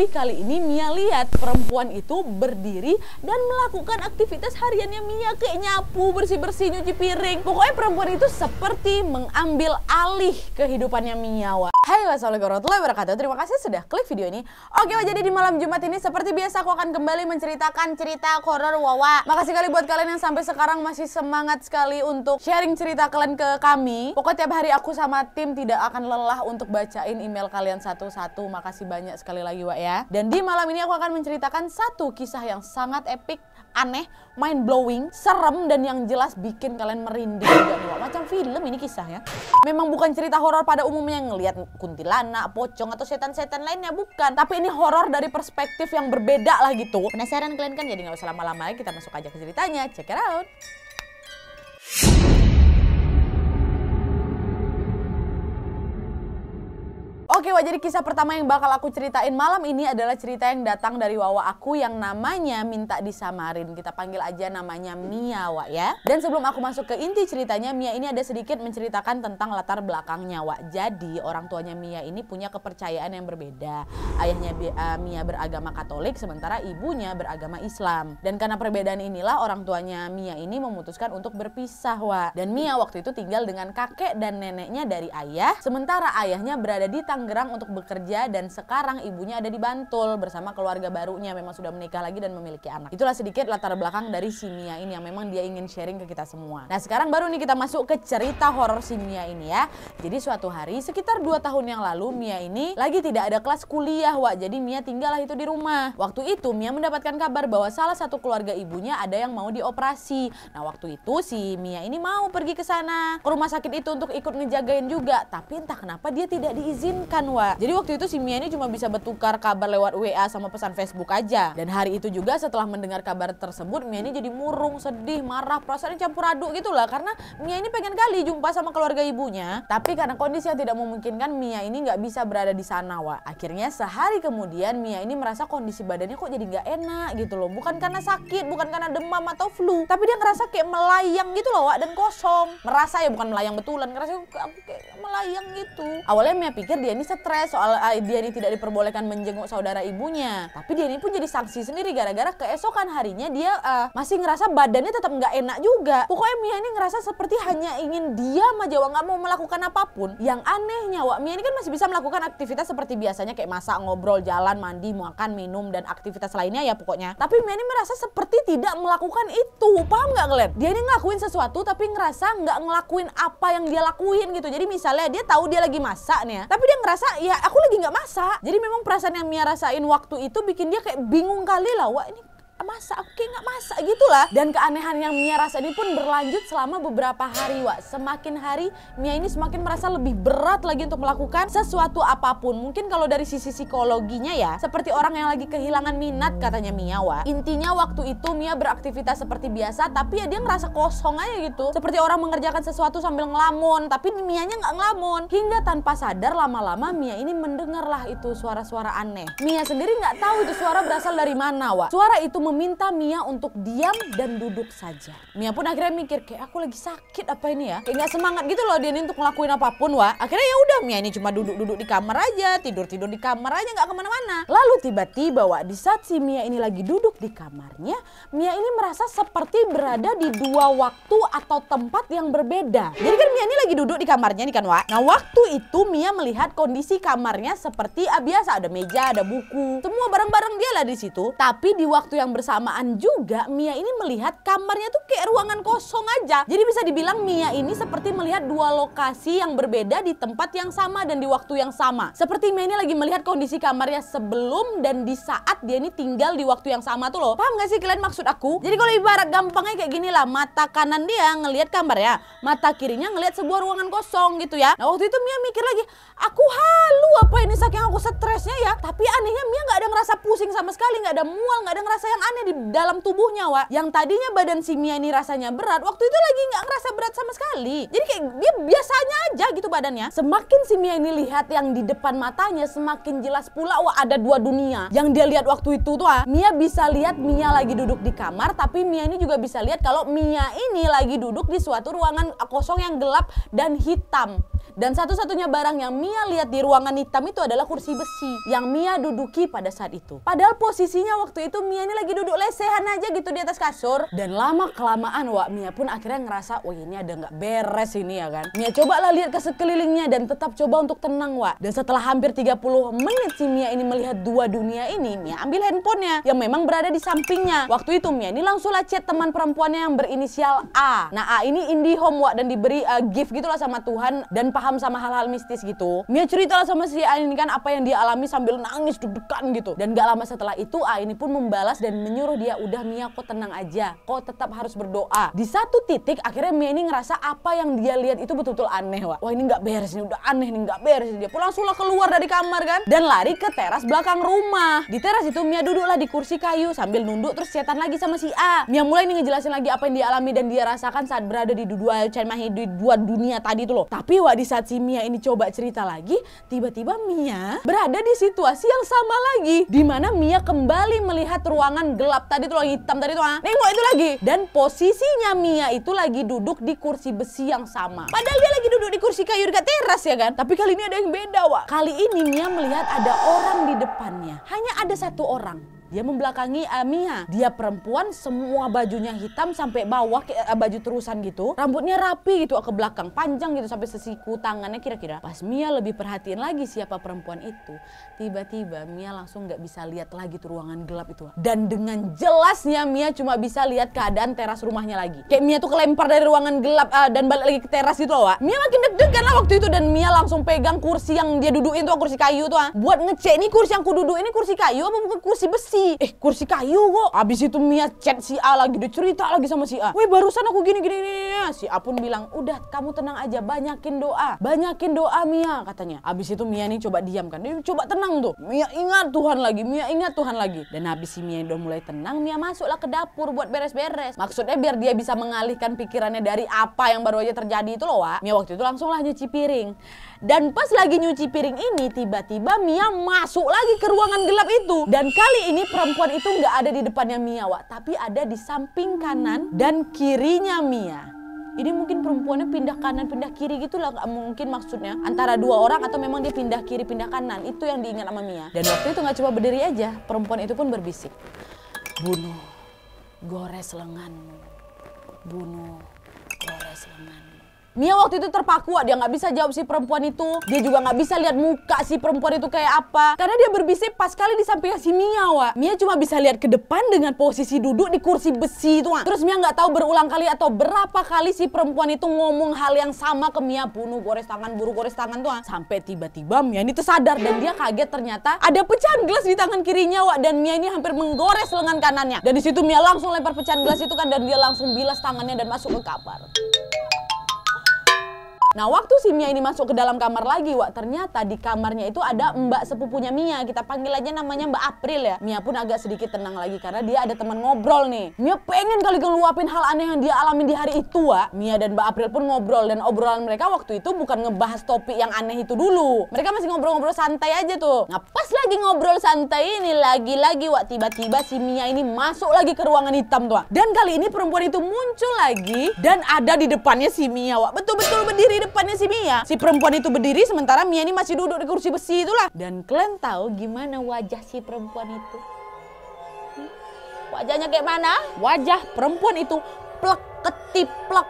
Tapi kali ini Mia lihat perempuan itu berdiri dan melakukan aktivitas hariannya Mia kayak nyapu, bersih-bersih, nyuci piring. Pokoknya perempuan itu seperti mengambil alih kehidupannya Mia. Wak. Hai wassalamualaikum warahmatullahi wabarakatuh Terima kasih sudah klik video ini Oke jadi di malam Jumat ini seperti biasa aku akan kembali menceritakan cerita horor Wawa Makasih kali buat kalian yang sampai sekarang masih semangat sekali untuk sharing cerita kalian ke kami Pokoknya tiap hari aku sama tim tidak akan lelah untuk bacain email kalian satu-satu Makasih banyak sekali lagi Wak ya Dan di malam ini aku akan menceritakan satu kisah yang sangat epic aneh, mind blowing, serem dan yang jelas bikin kalian merinding juga nih, Macam film ini kisahnya. Memang bukan cerita horor pada umumnya yang ngelihat kuntilanak, pocong atau setan-setan lainnya bukan. Tapi ini horor dari perspektif yang berbeda lah gitu. Penasaran kalian kan? Jadi nggak usah lama-lama lagi kita masuk aja ke ceritanya. Check it out. Oke, wah jadi kisah pertama yang bakal aku ceritain malam ini adalah cerita yang datang dari Wawa aku yang namanya minta disamarin. Kita panggil aja namanya Mia, Wak ya. Dan sebelum aku masuk ke inti ceritanya, Mia ini ada sedikit menceritakan tentang latar belakangnya, Wak. Jadi, orang tuanya Mia ini punya kepercayaan yang berbeda. Ayahnya uh, Mia beragama Katolik, sementara ibunya beragama Islam. Dan karena perbedaan inilah, orang tuanya Mia ini memutuskan untuk berpisah, Wak. Dan Mia waktu itu tinggal dengan kakek dan neneknya dari ayah, sementara ayahnya berada di tangga Tangerang untuk bekerja dan sekarang ibunya ada di Bantul bersama keluarga barunya memang sudah menikah lagi dan memiliki anak. Itulah sedikit latar belakang dari si Mia ini yang memang dia ingin sharing ke kita semua. Nah sekarang baru nih kita masuk ke cerita horor si Mia ini ya. Jadi suatu hari sekitar 2 tahun yang lalu Mia ini lagi tidak ada kelas kuliah Wak. Jadi Mia tinggallah itu di rumah. Waktu itu Mia mendapatkan kabar bahwa salah satu keluarga ibunya ada yang mau dioperasi. Nah waktu itu si Mia ini mau pergi ke sana ke rumah sakit itu untuk ikut ngejagain juga. Tapi entah kenapa dia tidak diizinkan Kan, wa jadi waktu itu si Mia ini cuma bisa bertukar kabar lewat WA sama pesan Facebook aja dan hari itu juga setelah mendengar kabar tersebut Mia ini jadi murung sedih marah perasaan campur aduk gitulah karena Mia ini pengen kali jumpa sama keluarga ibunya tapi karena kondisi yang tidak memungkinkan Mia ini nggak bisa berada di sana wa akhirnya sehari kemudian Mia ini merasa kondisi badannya kok jadi nggak enak gitu loh bukan karena sakit bukan karena demam atau flu tapi dia ngerasa kayak melayang gitu loh wa dan kosong merasa ya bukan melayang betulan ngerasa aku kayak melayang gitu awalnya Mia pikir dia ini ini stres soal ah, dia ini tidak diperbolehkan menjenguk saudara ibunya. Tapi dia ini pun jadi sanksi sendiri gara-gara keesokan harinya dia uh, masih ngerasa badannya tetap nggak enak juga. Pokoknya Mia ini ngerasa seperti hanya ingin diam aja, nggak mau melakukan apapun. Yang anehnya, Wak Mia ini kan masih bisa melakukan aktivitas seperti biasanya kayak masak, ngobrol, jalan, mandi, makan, minum dan aktivitas lainnya ya pokoknya. Tapi Mia ini merasa seperti tidak melakukan itu. Paham nggak kalian? Dia ini ngelakuin sesuatu tapi ngerasa nggak ngelakuin apa yang dia lakuin gitu. Jadi misalnya dia tahu dia lagi masak nih ya, tapi dia ngerasa ngerasa ya aku lagi nggak masak jadi memang perasaan yang Mia rasain waktu itu bikin dia kayak bingung kali lah wah ini masak, aku kayak nggak masak gitulah. Dan keanehan yang Mia rasa ini pun berlanjut selama beberapa hari, Wak. Semakin hari Mia ini semakin merasa lebih berat lagi untuk melakukan sesuatu apapun. Mungkin kalau dari sisi psikologinya ya, seperti orang yang lagi kehilangan minat katanya Mia, Wak. Intinya waktu itu Mia beraktivitas seperti biasa, tapi ya dia ngerasa kosong aja gitu. Seperti orang mengerjakan sesuatu sambil ngelamun, tapi Mianya nggak ngelamun. Hingga tanpa sadar lama-lama Mia ini mendengarlah itu suara-suara aneh. Mia sendiri nggak tahu itu suara berasal dari mana, Wak. Suara itu meminta Mia untuk diam dan duduk saja. Mia pun akhirnya mikir kayak aku lagi sakit apa ini ya. Kayak nggak semangat gitu loh dia ini untuk ngelakuin apapun wa. Akhirnya ya udah Mia ini cuma duduk-duduk di kamar aja, tidur-tidur di kamar aja nggak kemana-mana. Lalu tiba-tiba wa di saat si Mia ini lagi duduk di kamarnya, Mia ini merasa seperti berada di dua waktu atau tempat yang berbeda. Jadi kan Mia ini lagi duduk di kamarnya nih kan wa. Nah waktu itu Mia melihat kondisi kamarnya seperti ah, biasa ada meja, ada buku, semua barang-barang dia lah di situ. Tapi di waktu yang bersamaan juga Mia ini melihat kamarnya tuh kayak ruangan kosong aja. Jadi bisa dibilang Mia ini seperti melihat dua lokasi yang berbeda di tempat yang sama dan di waktu yang sama. Seperti Mia ini lagi melihat kondisi kamarnya sebelum dan di saat dia ini tinggal di waktu yang sama tuh loh. Paham gak sih kalian maksud aku? Jadi kalau ibarat gampangnya kayak gini lah, mata kanan dia ngelihat kamarnya, mata kirinya ngelihat sebuah ruangan kosong gitu ya. Nah waktu itu Mia mikir lagi, aku halu apa ini saking aku stresnya ya. Tapi anehnya Mia nggak ada ngerasa pusing sama sekali, nggak ada mual, nggak ada ngerasa yang aneh di dalam tubuhnya, Wak. Yang tadinya badan si Mia ini rasanya berat, waktu itu lagi nggak ngerasa berat sama sekali. Jadi kayak dia biasanya aja gitu badannya. Semakin si Mia ini lihat yang di depan matanya, semakin jelas pula wah ada dua dunia. Yang dia lihat waktu itu tuh, ah, Mia bisa lihat Mia lagi duduk di kamar, tapi Mia ini juga bisa lihat kalau Mia ini lagi duduk di suatu ruangan kosong yang gelap dan hitam. Dan satu-satunya barang yang Mia lihat di ruangan hitam itu adalah kursi besi yang Mia duduki pada saat itu. Padahal posisinya waktu itu Mia ini lagi duduk lesehan aja gitu di atas kasur. Dan lama kelamaan Wak Mia pun akhirnya ngerasa, wah ini ada nggak beres ini ya kan. Mia cobalah lihat ke sekelilingnya dan tetap coba untuk tenang Wak. Dan setelah hampir 30 menit si Mia ini melihat dua dunia ini, Mia ambil handphonenya yang memang berada di sampingnya. Waktu itu Mia ini lah chat teman perempuannya yang berinisial A. Nah A ini indie home Wak dan diberi uh, gift gitulah sama Tuhan dan paham sama hal-hal mistis gitu Mia cerita lah sama si ini kan apa yang dia alami sambil nangis deg-degan gitu dan gak lama setelah itu ini pun membalas dan menyuruh dia udah Mia kok tenang aja kok tetap harus berdoa di satu titik akhirnya Mia ini ngerasa apa yang dia lihat itu betul-betul aneh wah wah ini gak beres nih udah aneh nih gak beres dia pulang sulah keluar dari kamar kan dan lari ke teras belakang rumah di teras itu Mia duduklah di kursi kayu sambil nunduk terus setan lagi sama si A Mia mulai nih ngejelasin lagi apa yang dia alami dan dia rasakan saat berada di dua di dua dunia tadi tuh loh tapi wah di saat si Mia ini coba cerita lagi, tiba-tiba Mia berada di situasi yang sama lagi. di mana Mia kembali melihat ruangan gelap tadi tuh ruang hitam tadi tuh. Ah. Nengok itu lagi. Dan posisinya Mia itu lagi duduk di kursi besi yang sama. Padahal dia lagi duduk di kursi kayu dekat teras ya kan. Tapi kali ini ada yang beda, Wak. Kali ini Mia melihat ada orang di depannya. Hanya ada satu orang. Dia membelakangi Amia. Eh, dia perempuan, semua bajunya hitam sampai bawah eh, baju terusan gitu. Rambutnya rapi gitu ke belakang, panjang gitu sampai sesiku tangannya kira-kira. Pas Mia lebih perhatiin lagi siapa perempuan itu, tiba-tiba Mia langsung nggak bisa lihat lagi tuh ruangan gelap itu. Dan dengan jelasnya Mia cuma bisa lihat keadaan teras rumahnya lagi. Kayak Mia tuh kelempar dari ruangan gelap uh, dan balik lagi ke teras itu loh, Wak. Mia makin deg-degan lah waktu itu dan Mia langsung pegang kursi yang dia dudukin tuh, kursi kayu tuh, Wak. Ah. Buat ngecek ini kursi yang kududuin ini kursi kayu apa bukan kursi besi kursi eh kursi kayu kok abis itu Mia chat si A lagi udah cerita lagi sama si A weh barusan aku gini gini, gini. si A pun bilang udah kamu tenang aja banyakin doa banyakin doa Mia katanya abis itu Mia nih coba diam kan dia eh, coba tenang tuh Mia ingat Tuhan lagi Mia ingat Tuhan lagi dan abis si Mia udah mulai tenang Mia masuklah ke dapur buat beres-beres maksudnya biar dia bisa mengalihkan pikirannya dari apa yang baru aja terjadi itu loh Wak Mia waktu itu langsung lah nyuci piring dan pas lagi nyuci piring ini, tiba-tiba Mia masuk lagi ke ruangan gelap itu. Dan kali ini perempuan itu nggak ada di depannya Mia, Wak. Tapi ada di samping kanan dan kirinya Mia. Ini mungkin perempuannya pindah kanan pindah kiri gitu lah mungkin maksudnya antara dua orang atau memang dia pindah kiri pindah kanan itu yang diingat sama Mia. Dan waktu itu nggak cuma berdiri aja, perempuan itu pun berbisik, bunuh, gores lengan bunuh, gores lengan. Mia waktu itu terpaku, ah, dia nggak bisa jawab si perempuan itu. Dia juga nggak bisa lihat muka si perempuan itu kayak apa. Karena dia berbisik pas kali di sampingnya si Mia, wa. Mia cuma bisa lihat ke depan dengan posisi duduk di kursi besi itu, Wak. Ah. Terus Mia nggak tahu berulang kali atau berapa kali si perempuan itu ngomong hal yang sama ke Mia, bunuh gores tangan, buru gores tangan tuh, ah. Sampai tiba-tiba Mia ini tersadar dan dia kaget ternyata ada pecahan gelas di tangan kirinya, wa. Dan Mia ini hampir menggores lengan kanannya. Dan di situ Mia langsung lempar pecahan gelas itu kan dan dia langsung bilas tangannya dan masuk ke kamar. Nah waktu si Mia ini masuk ke dalam kamar lagi Wak ternyata di kamarnya itu ada mbak sepupunya Mia Kita panggil aja namanya mbak April ya Mia pun agak sedikit tenang lagi karena dia ada teman ngobrol nih Mia pengen kali ngeluapin hal aneh yang dia alami di hari itu Wak Mia dan mbak April pun ngobrol dan obrolan mereka waktu itu bukan ngebahas topik yang aneh itu dulu Mereka masih ngobrol-ngobrol santai aja tuh Nah pas lagi ngobrol santai ini lagi-lagi Wak tiba-tiba si Mia ini masuk lagi ke ruangan hitam tuh Wak Dan kali ini perempuan itu muncul lagi dan ada di depannya si Mia Wak Betul-betul berdiri depannya si Mia. Si perempuan itu berdiri sementara Mia ini masih duduk di kursi besi itulah. Dan kalian tahu gimana wajah si perempuan itu? Hmm? Wajahnya kayak mana? Wajah perempuan itu plek ketiplek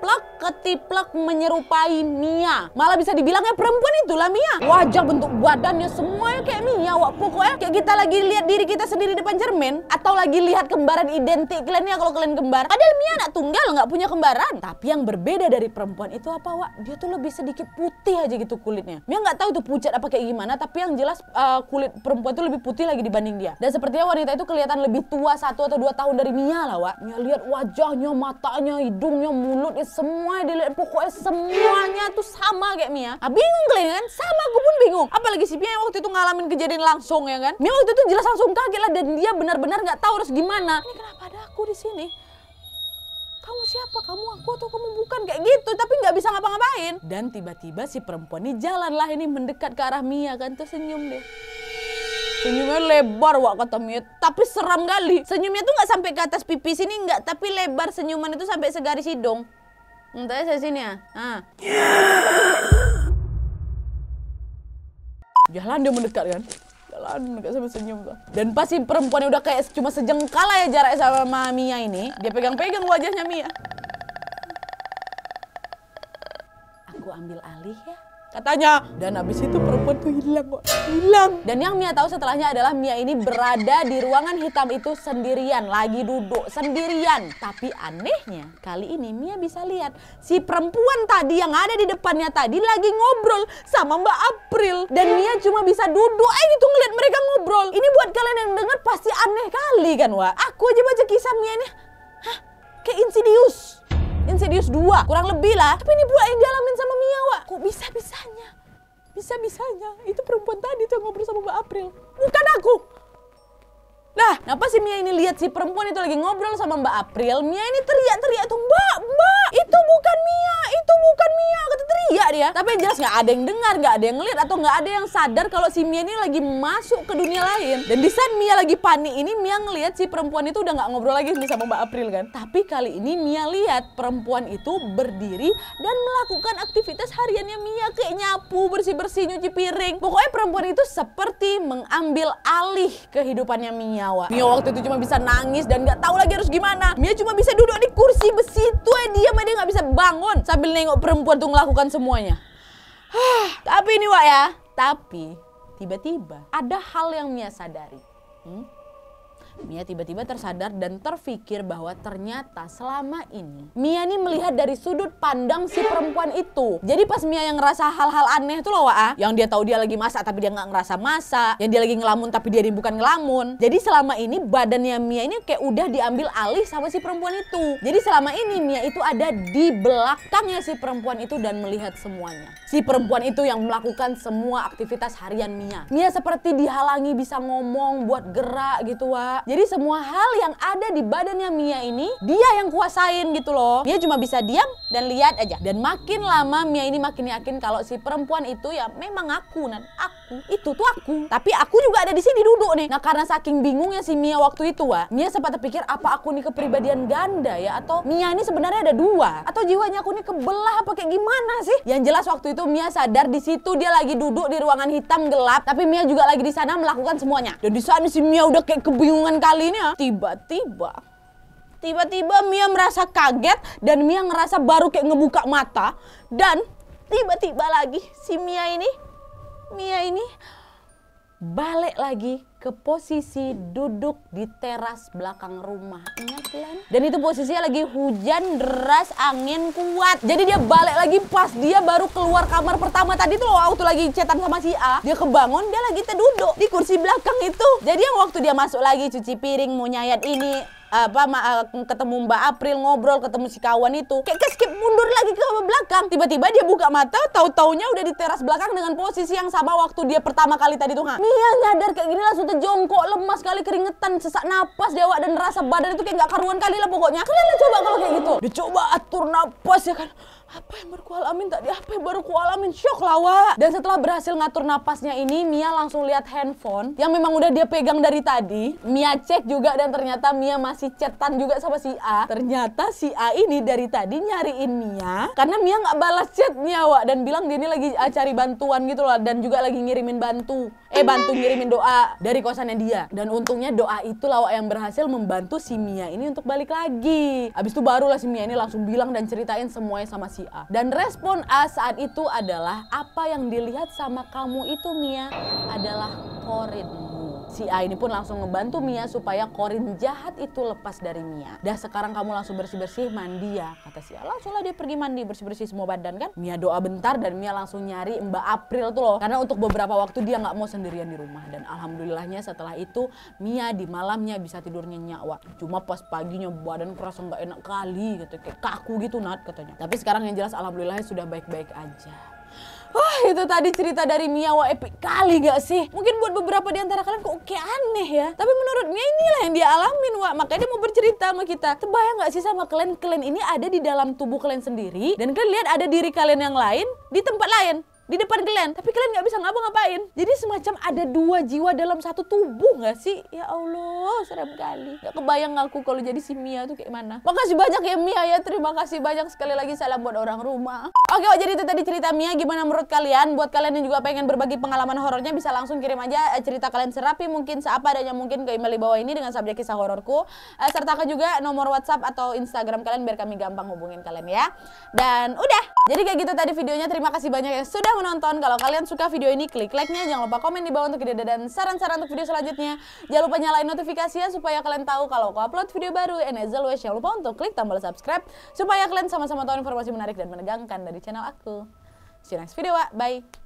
plek ketiplek menyerupai Mia. Malah bisa dibilangnya perempuan itulah Mia. Wajah bentuk badannya semuanya kayak Mia. Wah, pokoknya kayak kita lagi lihat diri kita sendiri depan cermin atau lagi lihat kembaran identik kalian ya kalau kalian kembar. Padahal Mia anak tunggal nggak punya kembaran. Tapi yang berbeda dari perempuan itu apa, Wak? Dia tuh lebih sedikit putih aja gitu kulitnya. Mia nggak tahu itu pucat apa kayak gimana, tapi yang jelas uh, kulit perempuan itu lebih putih lagi dibanding dia. Dan sepertinya wanita itu kelihatan lebih tua satu atau dua tahun dari Mia lah, Wak. Mia lihat wajahnya, matanya, hidungnya, mulutnya semua semua dilihat pokoknya semuanya tuh sama kayak Mia. Ah, bingung kalian kan? Sama aku pun bingung. Apalagi si Mia waktu itu ngalamin kejadian langsung ya kan? Mia waktu itu jelas langsung kaget lah dan dia benar-benar nggak tahu harus gimana. Ini kenapa ada aku di sini? kamu siapa? Kamu aku atau kamu bukan? Kayak gitu, tapi nggak bisa ngapa-ngapain. Dan tiba-tiba si perempuan ini jalanlah ini mendekat ke arah Mia kan, tuh senyum deh. Senyumnya lebar wak kata Mia, tapi seram kali. Senyumnya tuh nggak sampai ke atas pipi sini nggak, tapi lebar senyuman itu sampai segaris hidung saya sini ya? Ah. Jalan dia mendekat kan? jalan mendekat sampai senyum tuh dan pasti si perempuan udah kayak cuma sejengkal ya jaraknya sama Mia ini dia pegang-pegang wajahnya Mia aku ambil alih ya katanya dan habis itu perempuan tuh hilang kok hilang dan yang Mia tahu setelahnya adalah Mia ini berada di ruangan hitam itu sendirian lagi duduk sendirian tapi anehnya kali ini Mia bisa lihat si perempuan tadi yang ada di depannya tadi lagi ngobrol sama Mbak April dan Mia cuma bisa duduk eh itu ngeliat mereka ngobrol ini buat kalian yang dengar pasti aneh kali kan wah aku aja baca kisah Mia ini hah kayak insidious Insidious 2 kurang lebih lah tapi ini pula yang dialamin sama Wak. kok bisa bisanya bisa bisanya itu perempuan tadi tuh yang ngobrol sama Mbak April bukan aku Nah, kenapa sih Mia ini lihat si perempuan itu lagi ngobrol sama Mbak April? Mia ini teriak-teriak tuh, Mbak, Mbak, itu bukan Mia, itu bukan Mia, kata teriak dia. Tapi jelas nggak ada yang dengar, nggak ada yang ngeliat, atau nggak ada yang sadar kalau si Mia ini lagi masuk ke dunia lain. Dan di saat Mia lagi panik ini, Mia ngeliat si perempuan itu udah nggak ngobrol lagi sama Mbak April kan. Tapi kali ini Mia lihat perempuan itu berdiri dan melakukan aktivitas hariannya Mia kayak nyapu, bersih-bersih, nyuci piring. Pokoknya perempuan itu seperti mengambil alih kehidupannya Mia. Wak. Mia waktu itu cuma bisa nangis dan nggak tahu lagi harus gimana. Mia cuma bisa duduk di kursi besi itu, ya dia dia nggak bisa bangun sambil nengok perempuan tuh melakukan semuanya. tapi ini Wak ya, tapi tiba-tiba ada hal yang Mia sadari. Hmm? Mia tiba-tiba tersadar dan terfikir bahwa ternyata selama ini Mia ini melihat dari sudut pandang si perempuan itu. Jadi pas Mia yang ngerasa hal-hal aneh tuh loh wah, yang dia tahu dia lagi masak tapi dia nggak ngerasa masak, yang dia lagi ngelamun tapi dia bukan ngelamun. Jadi selama ini badannya Mia ini kayak udah diambil alih sama si perempuan itu. Jadi selama ini Mia itu ada di belakangnya si perempuan itu dan melihat semuanya. Si perempuan itu yang melakukan semua aktivitas harian Mia. Mia seperti dihalangi bisa ngomong, buat gerak gitu Wak. Jadi semua hal yang ada di badannya Mia ini dia yang kuasain gitu loh. Mia cuma bisa diam dan lihat aja. Dan makin lama Mia ini makin yakin kalau si perempuan itu ya memang aku nan aku itu tuh aku. Tapi aku juga ada di sini duduk nih. Nah karena saking bingungnya si Mia waktu itu wa, Mia sempat terpikir apa aku ini kepribadian ganda ya atau Mia ini sebenarnya ada dua atau jiwanya aku ini kebelah apa kayak gimana sih? Yang jelas waktu itu Mia sadar di situ dia lagi duduk di ruangan hitam gelap tapi Mia juga lagi di sana melakukan semuanya. Dan di sana si Mia udah kayak kebingungan kali ini ya tiba-tiba tiba-tiba Mia merasa kaget dan Mia ngerasa baru kayak ngebuka mata dan tiba-tiba lagi si Mia ini Mia ini balik lagi ke posisi duduk di teras belakang rumah. Ingat, kan? Dan itu posisinya lagi hujan deras, angin kuat. Jadi dia balik lagi pas dia baru keluar kamar pertama tadi tuh waktu lagi cetan sama si A, dia kebangun, dia lagi terduduk di kursi belakang itu. Jadi yang waktu dia masuk lagi cuci piring, mau nyayat ini, apa ma, eh, ketemu Mbak April ngobrol ketemu si kawan itu kayak ke skip mundur lagi ke belakang tiba-tiba dia buka mata tahu taunya udah di teras belakang dengan posisi yang sama waktu dia pertama kali tadi tuh Mia nyadar kayak gini langsung tuh jongkok lemas kali keringetan sesak napas dewa dan rasa badan itu kayak nggak karuan kali lah pokoknya kalian coba kalau kayak gitu dicoba atur napas ya kan apa yang baru kualamin tadi? Apa yang baru kualamin alamin? Syok lawa. Dan setelah berhasil ngatur napasnya ini, Mia langsung lihat handphone yang memang udah dia pegang dari tadi. Mia cek juga dan ternyata Mia masih cetan juga sama si A. Ternyata si A ini dari tadi nyariin Mia karena Mia nggak balas chat Mia wa dan bilang dia ini lagi eh, cari bantuan gitu loh dan juga lagi ngirimin bantu eh bantu ngirimin doa dari kosannya dia. Dan untungnya doa itu lawa yang berhasil membantu si Mia ini untuk balik lagi. Abis itu barulah si Mia ini langsung bilang dan ceritain semuanya sama si si A. Dan respon A saat itu adalah apa yang dilihat sama kamu itu Mia adalah korinmu. Si A ini pun langsung ngebantu Mia supaya Korin jahat itu lepas dari Mia. Dah sekarang kamu langsung bersih-bersih mandi ya, kata si A. Langsunglah dia pergi mandi bersih-bersih semua badan kan. Mia doa bentar dan Mia langsung nyari Mbak April tuh loh. Karena untuk beberapa waktu dia nggak mau sendirian di rumah. Dan alhamdulillahnya setelah itu Mia di malamnya bisa tidur nyenyak wak. Cuma pas paginya badan kerasa nggak enak kali gitu. Kayak kaku gitu Nat katanya. Tapi sekarang yang jelas alhamdulillahnya sudah baik-baik aja. Wah itu tadi cerita dari Mia wah epic kali gak sih? Mungkin buat beberapa di antara kalian kok oke aneh ya. Tapi menurut Mia inilah yang dia alamin wah makanya dia mau bercerita sama kita. Terbayang gak sih sama kalian kalian ini ada di dalam tubuh kalian sendiri dan kalian lihat ada diri kalian yang lain di tempat lain di depan kalian tapi kalian nggak bisa ngapa-ngapain jadi semacam ada dua jiwa dalam satu tubuh nggak sih ya Allah serem kali nggak kebayang aku kalau jadi si Mia tuh kayak mana makasih banyak ya Mia ya terima kasih banyak sekali lagi salam buat orang rumah oke okay, jadi itu tadi cerita Mia gimana menurut kalian buat kalian yang juga pengen berbagi pengalaman horornya bisa langsung kirim aja eh, cerita kalian serapi mungkin seapa adanya mungkin ke email di bawah ini dengan subjek kisah hororku eh, sertakan juga nomor WhatsApp atau Instagram kalian biar kami gampang hubungin kalian ya dan udah jadi kayak gitu tadi videonya terima kasih banyak ya sudah menonton. Kalau kalian suka video ini, klik like-nya. Jangan lupa komen di bawah untuk ide dan saran-saran untuk video selanjutnya. Jangan lupa nyalain notifikasinya supaya kalian tahu kalau aku upload video baru. And as always, jangan lupa untuk klik tombol subscribe supaya kalian sama-sama tahu informasi menarik dan menegangkan dari channel aku. See you next video, wa. Bye!